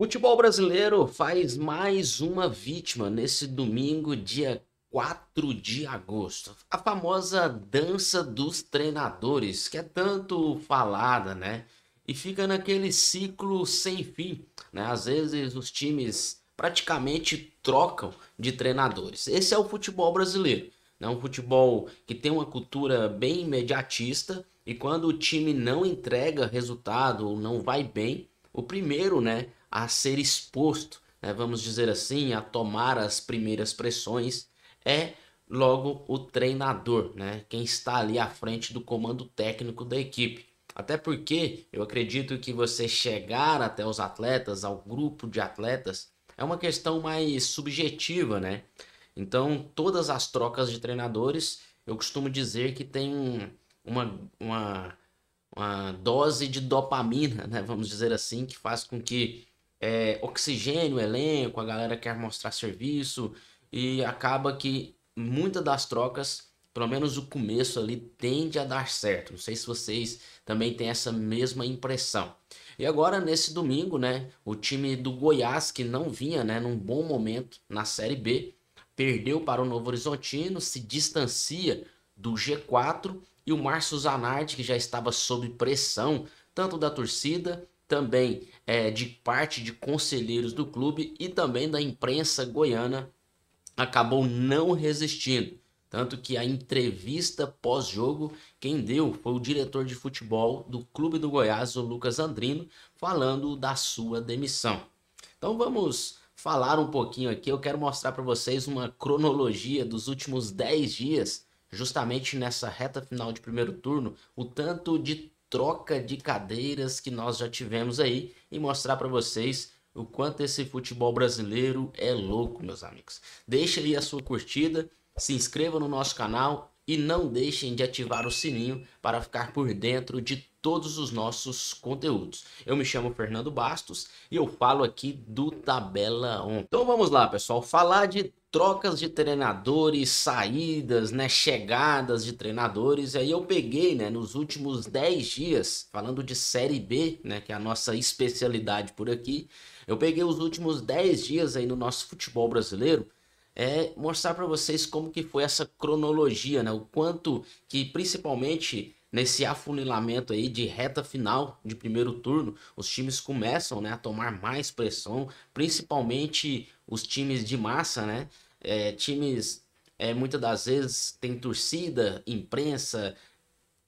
Futebol brasileiro faz mais uma vítima nesse domingo, dia 4 de agosto. A famosa dança dos treinadores, que é tanto falada, né? E fica naquele ciclo sem fim, né? Às vezes os times praticamente trocam de treinadores. Esse é o futebol brasileiro, né? Um futebol que tem uma cultura bem imediatista e quando o time não entrega resultado ou não vai bem, o primeiro, né? a ser exposto, né, vamos dizer assim, a tomar as primeiras pressões, é logo o treinador, né? Quem está ali à frente do comando técnico da equipe. Até porque eu acredito que você chegar até os atletas, ao grupo de atletas, é uma questão mais subjetiva, né? Então, todas as trocas de treinadores, eu costumo dizer que tem uma, uma, uma dose de dopamina, né? Vamos dizer assim, que faz com que é, oxigênio elenco, a galera quer mostrar serviço e acaba que muitas das trocas, pelo menos o começo ali, tende a dar certo. Não sei se vocês também têm essa mesma impressão. E agora nesse domingo, né, o time do Goiás que não vinha, né, num bom momento na Série B, perdeu para o Novo Horizontino, se distancia do G4 e o Márcio Zanardi que já estava sob pressão tanto da torcida também é, de parte de conselheiros do clube e também da imprensa goiana, acabou não resistindo. Tanto que a entrevista pós-jogo, quem deu foi o diretor de futebol do Clube do Goiás, o Lucas Andrino, falando da sua demissão. Então vamos falar um pouquinho aqui. Eu quero mostrar para vocês uma cronologia dos últimos 10 dias, justamente nessa reta final de primeiro turno, o tanto de troca de cadeiras que nós já tivemos aí e mostrar para vocês o quanto esse futebol brasileiro é louco, meus amigos. Deixe aí a sua curtida, se inscreva no nosso canal e não deixem de ativar o sininho para ficar por dentro de todos os nossos conteúdos. Eu me chamo Fernando Bastos e eu falo aqui do Tabela 1. Então vamos lá, pessoal, falar de trocas de treinadores, saídas, né, chegadas de treinadores. Aí eu peguei, né, nos últimos 10 dias, falando de série B, né, que é a nossa especialidade por aqui, eu peguei os últimos 10 dias aí no nosso futebol brasileiro é mostrar para vocês como que foi essa cronologia, né? O quanto que principalmente Nesse afunilamento aí de reta final de primeiro turno, os times começam né, a tomar mais pressão, principalmente os times de massa, né? É, times, é, muitas das vezes, tem torcida, imprensa,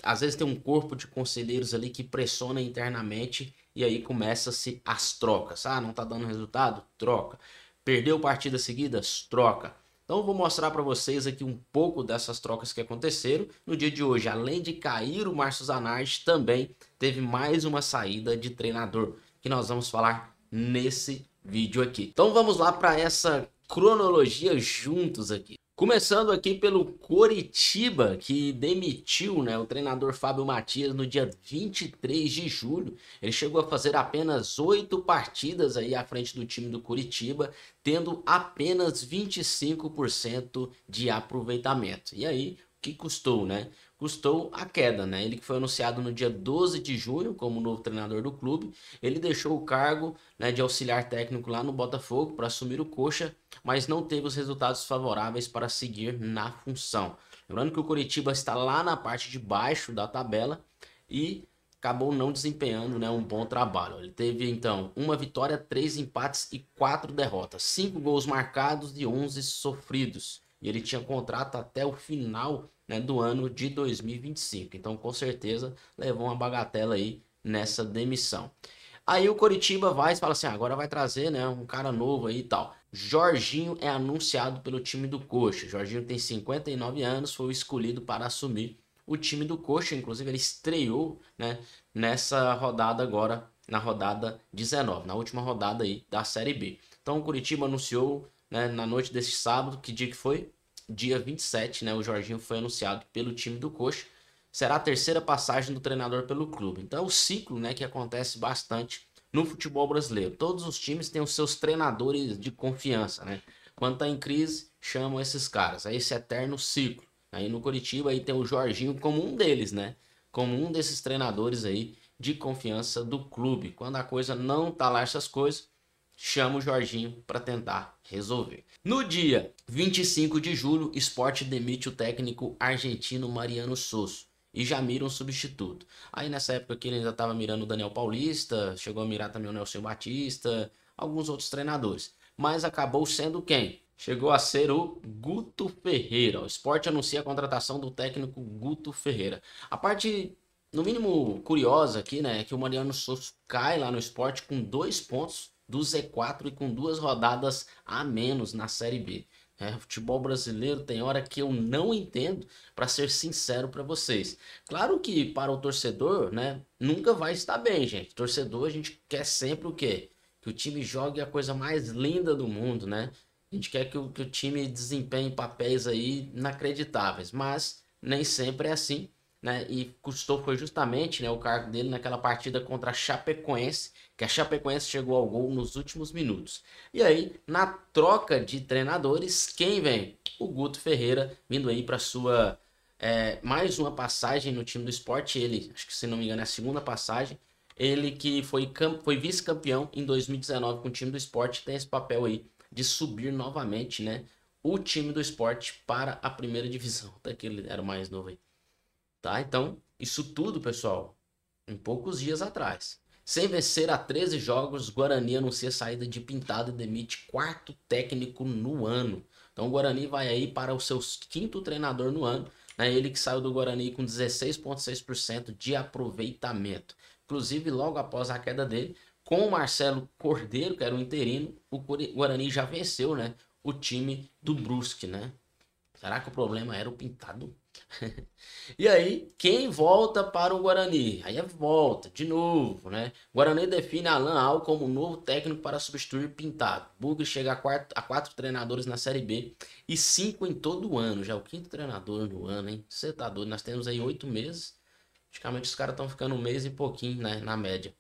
às vezes tem um corpo de conselheiros ali que pressiona internamente e aí começa-se as trocas. Ah, não tá dando resultado? Troca. Perdeu partidas seguidas? Troca. Então vou mostrar para vocês aqui um pouco dessas trocas que aconteceram. No dia de hoje, além de cair o Márcio Zanardi, também teve mais uma saída de treinador, que nós vamos falar nesse vídeo aqui. Então vamos lá para essa cronologia juntos aqui. Começando aqui pelo Coritiba, que demitiu né, o treinador Fábio Matias no dia 23 de julho. Ele chegou a fazer apenas oito partidas aí à frente do time do Coritiba, tendo apenas 25% de aproveitamento. E aí, o que custou, né? custou a queda, né? Ele que foi anunciado no dia 12 de junho como novo treinador do clube, ele deixou o cargo né, de auxiliar técnico lá no Botafogo para assumir o Coxa, mas não teve os resultados favoráveis para seguir na função. Lembrando que o Curitiba está lá na parte de baixo da tabela e acabou não desempenhando né, um bom trabalho. Ele teve então uma vitória, três empates e quatro derrotas, cinco gols marcados e 11 sofridos. E ele tinha contrato até o final né, do ano de 2025. Então, com certeza, levou uma bagatela aí nessa demissão. Aí o Coritiba vai e fala assim: ah, agora vai trazer né, um cara novo aí e tal. Jorginho é anunciado pelo time do Coxa. Jorginho tem 59 anos, foi escolhido para assumir o time do Coxa. Inclusive, ele estreou né, nessa rodada agora, na rodada 19, na última rodada aí da Série B. Então o Curitiba anunciou né, na noite deste sábado, que dia que foi? dia 27, né, o Jorginho foi anunciado pelo time do Coxa. Será a terceira passagem do treinador pelo clube. Então é o ciclo né, que acontece bastante no futebol brasileiro. Todos os times têm os seus treinadores de confiança. Né? Quando está em crise, chamam esses caras. É esse eterno ciclo. Aí no Curitiba aí tem o Jorginho como um deles, né? Como um desses treinadores aí de confiança do clube. Quando a coisa não tá lá essas coisas, chama o Jorginho para tentar resolver. No dia 25 de julho, Sport demite o técnico argentino Mariano Souza e já mira um substituto. Aí nessa época que ele ainda estava mirando o Daniel Paulista, chegou a mirar também o Nelson Batista, alguns outros treinadores. Mas acabou sendo quem? Chegou a ser o Guto Ferreira. O esporte anuncia a contratação do técnico Guto Ferreira. A parte, no mínimo, curiosa aqui, né, é que o Mariano Souza cai lá no esporte com dois pontos do Z4 e com duas rodadas a menos na Série B. É, futebol brasileiro tem hora que eu não entendo, para ser sincero para vocês. Claro que para o torcedor, né, nunca vai estar bem, gente. Torcedor, a gente quer sempre o quê? Que o time jogue a coisa mais linda do mundo, né? A gente quer que o, que o time desempenhe papéis aí inacreditáveis, mas nem sempre é assim né? E custou foi justamente né, o cargo dele naquela partida contra a Chapecoense, que a Chapecoense chegou ao gol nos últimos minutos. E aí, na troca de treinadores, quem vem? O Guto Ferreira vindo aí para sua é, mais uma passagem no time do esporte. Ele, acho que se não me engano, é a segunda passagem. Ele que foi, foi vice-campeão em 2019 com o time do esporte, tem esse papel aí de subir novamente, né? O time do esporte para a primeira divisão. Até que ele era o mais novo aí. Tá? Então, isso tudo, pessoal, em poucos dias atrás. Sem vencer a 13 jogos, Guarani anuncia saída de pintado e demite quarto técnico no ano. Então o Guarani vai aí para o seu quinto treinador no ano. Né? Ele que saiu do Guarani com 16,6% de aproveitamento. Inclusive, logo após a queda dele, com o Marcelo Cordeiro, que era o um interino, o Guarani já venceu né? o time do Brusque. Né? Será que o problema era o pintado? e aí, quem volta para o Guarani? Aí é volta, de novo, né? Guarani define Alan Al como novo técnico para substituir Pintado. Bugre chega a quatro, a quatro treinadores na Série B e cinco em todo o ano. Já é o quinto treinador no ano, hein? Você tá doido? Nós temos aí oito meses. Praticamente os caras estão ficando um mês e pouquinho, né? Na média.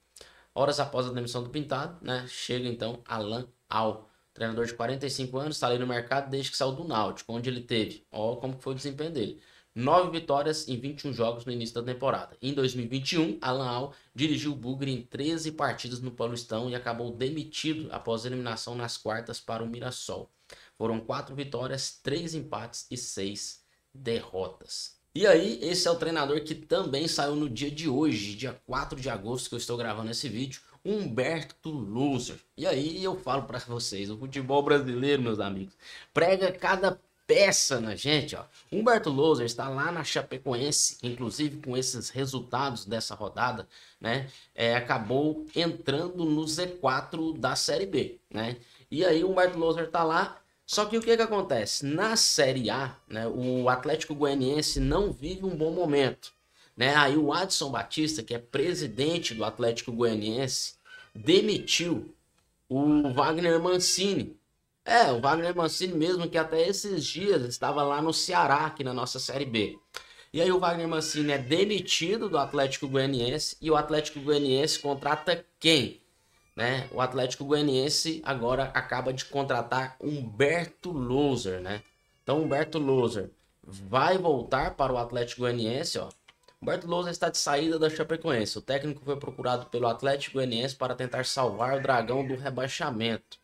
Horas após a demissão do Pintado, né? Chega então Alan Al. Treinador de 45 anos, está ali no mercado desde que saiu do Náutico, onde ele teve. Ó, como foi o desempenho dele. 9 vitórias em 21 jogos no início da temporada. Em 2021, Alan Al dirigiu o Bugre em 13 partidas no Paulistão e acabou demitido após eliminação nas quartas para o Mirassol. Foram 4 vitórias, 3 empates e 6 derrotas. E aí, esse é o treinador que também saiu no dia de hoje, dia 4 de agosto, que eu estou gravando esse vídeo, Humberto Loser. E aí eu falo para vocês, o futebol brasileiro, meus amigos, prega cada peça na gente, ó. Humberto Louser está lá na Chapecoense, inclusive com esses resultados dessa rodada, né? É, acabou entrando no Z4 da Série B, né? E aí o Humberto Louser está lá. Só que o que, que acontece? Na Série A, né, o Atlético Goianiense não vive um bom momento. Né? Aí o Adson Batista, que é presidente do Atlético Goianiense, demitiu o Wagner Mancini, é, o Wagner Mancini mesmo, que até esses dias estava lá no Ceará, aqui na nossa Série B. E aí o Wagner Mancini é demitido do Atlético Goianiense e o Atlético Goianiense contrata quem? Né? O Atlético Goianiense agora acaba de contratar Humberto Loser, né? Então Humberto Loser vai voltar para o Atlético Goianiense, ó. Humberto Loser está de saída da Chapecoense. O técnico foi procurado pelo Atlético Goianiense para tentar salvar o Dragão do rebaixamento.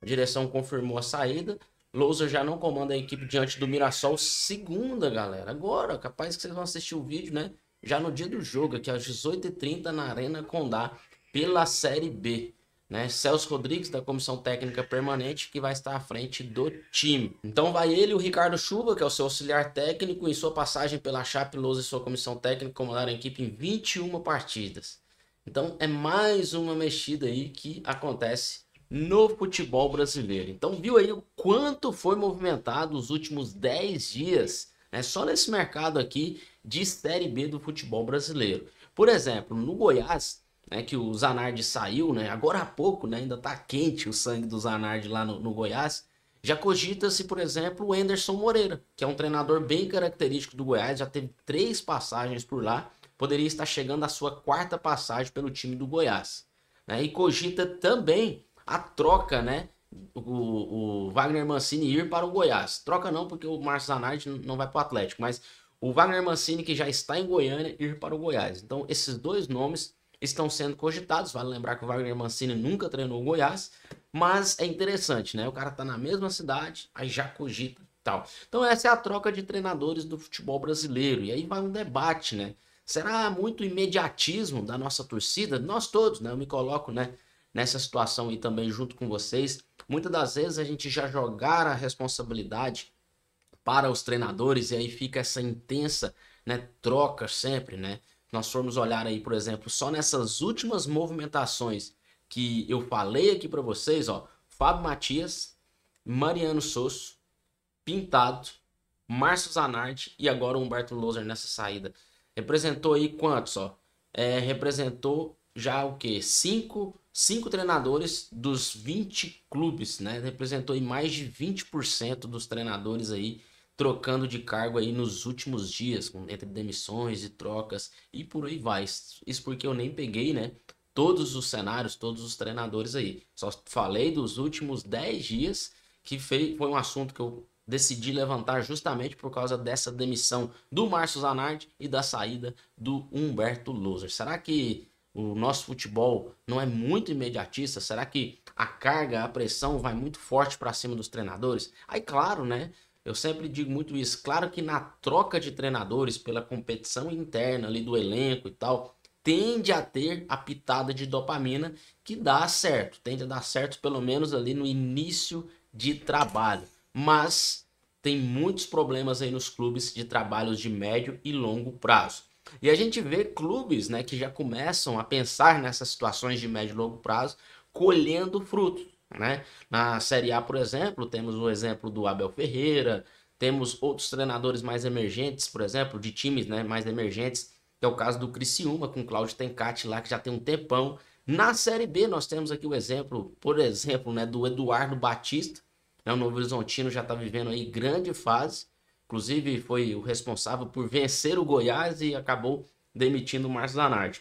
A direção confirmou a saída. Lousa já não comanda a equipe diante do Mirassol segunda, galera. Agora, capaz que vocês vão assistir o vídeo, né? Já no dia do jogo, aqui às 18h30 na Arena Condá, pela Série B. Né? Celso Rodrigues, da comissão técnica permanente, que vai estar à frente do time. Então vai ele, o Ricardo Chuva, que é o seu auxiliar técnico, em sua passagem pela Chape Lousa e sua comissão técnica comandaram a equipe em 21 partidas. Então é mais uma mexida aí que acontece no futebol brasileiro. Então viu aí o quanto foi movimentado os últimos 10 dias, né, só nesse mercado aqui de Série B do futebol brasileiro. Por exemplo, no Goiás, né, que o Zanardi saiu, né, agora há pouco, né, ainda está quente o sangue do Zanardi lá no, no Goiás, já cogita-se, por exemplo, o Anderson Moreira, que é um treinador bem característico do Goiás, já teve três passagens por lá, poderia estar chegando à sua quarta passagem pelo time do Goiás. Né, e cogita também a troca, né? O, o Wagner Mancini ir para o Goiás. Troca não, porque o Marcio Zanardi não vai para o Atlético, mas o Wagner Mancini, que já está em Goiânia, ir para o Goiás. Então, esses dois nomes estão sendo cogitados. Vale lembrar que o Wagner Mancini nunca treinou o Goiás, mas é interessante, né? O cara está na mesma cidade, aí já cogita tal. Então, essa é a troca de treinadores do futebol brasileiro. E aí vai um debate, né? Será muito imediatismo da nossa torcida? Nós todos, né? Eu me coloco, né? nessa situação e também junto com vocês. Muitas das vezes a gente já jogar a responsabilidade para os treinadores e aí fica essa intensa né, troca sempre, né? Nós formos olhar aí, por exemplo, só nessas últimas movimentações que eu falei aqui para vocês, ó, Fábio Matias, Mariano Souza, Pintado, Márcio Zanardi e agora o Humberto Loser nessa saída. Representou aí quantos, ó? É, representou já o que? Cinco, cinco treinadores dos 20 clubes, né? Representou em mais de 20% dos treinadores aí trocando de cargo aí nos últimos dias, entre demissões e trocas e por aí vai. Isso porque eu nem peguei, né? Todos os cenários, todos os treinadores aí. Só falei dos últimos 10 dias, que foi um assunto que eu decidi levantar justamente por causa dessa demissão do Márcio Zanardi e da saída do Humberto Loser. Será que o nosso futebol não é muito imediatista? Será que a carga, a pressão vai muito forte para cima dos treinadores? Aí, claro, né? Eu sempre digo muito isso. Claro que na troca de treinadores, pela competição interna ali do elenco e tal, tende a ter a pitada de dopamina que dá certo. Tende a dar certo pelo menos ali no início de trabalho. Mas tem muitos problemas aí nos clubes de trabalhos de médio e longo prazo. E a gente vê clubes né, que já começam a pensar nessas situações de médio e longo prazo, colhendo frutos. Né? Na Série A, por exemplo, temos o exemplo do Abel Ferreira, temos outros treinadores mais emergentes, por exemplo, de times né, mais emergentes, que é o caso do Criciúma, com o Cláudio Tencati lá, que já tem um tempão. Na Série B, nós temos aqui o exemplo, por exemplo, né, do Eduardo Batista, né, o Novo Horizontino já está vivendo aí grande fase. Inclusive, foi o responsável por vencer o Goiás e acabou demitindo o Márcio Zanardi.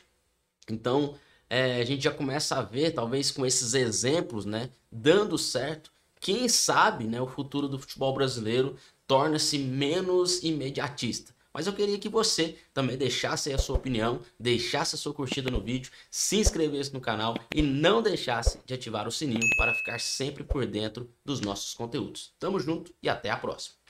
Então, é, a gente já começa a ver, talvez com esses exemplos, né, dando certo, quem sabe né, o futuro do futebol brasileiro torna-se menos imediatista. Mas eu queria que você também deixasse a sua opinião, deixasse a sua curtida no vídeo, se inscrevesse no canal e não deixasse de ativar o sininho para ficar sempre por dentro dos nossos conteúdos. Tamo junto e até a próxima!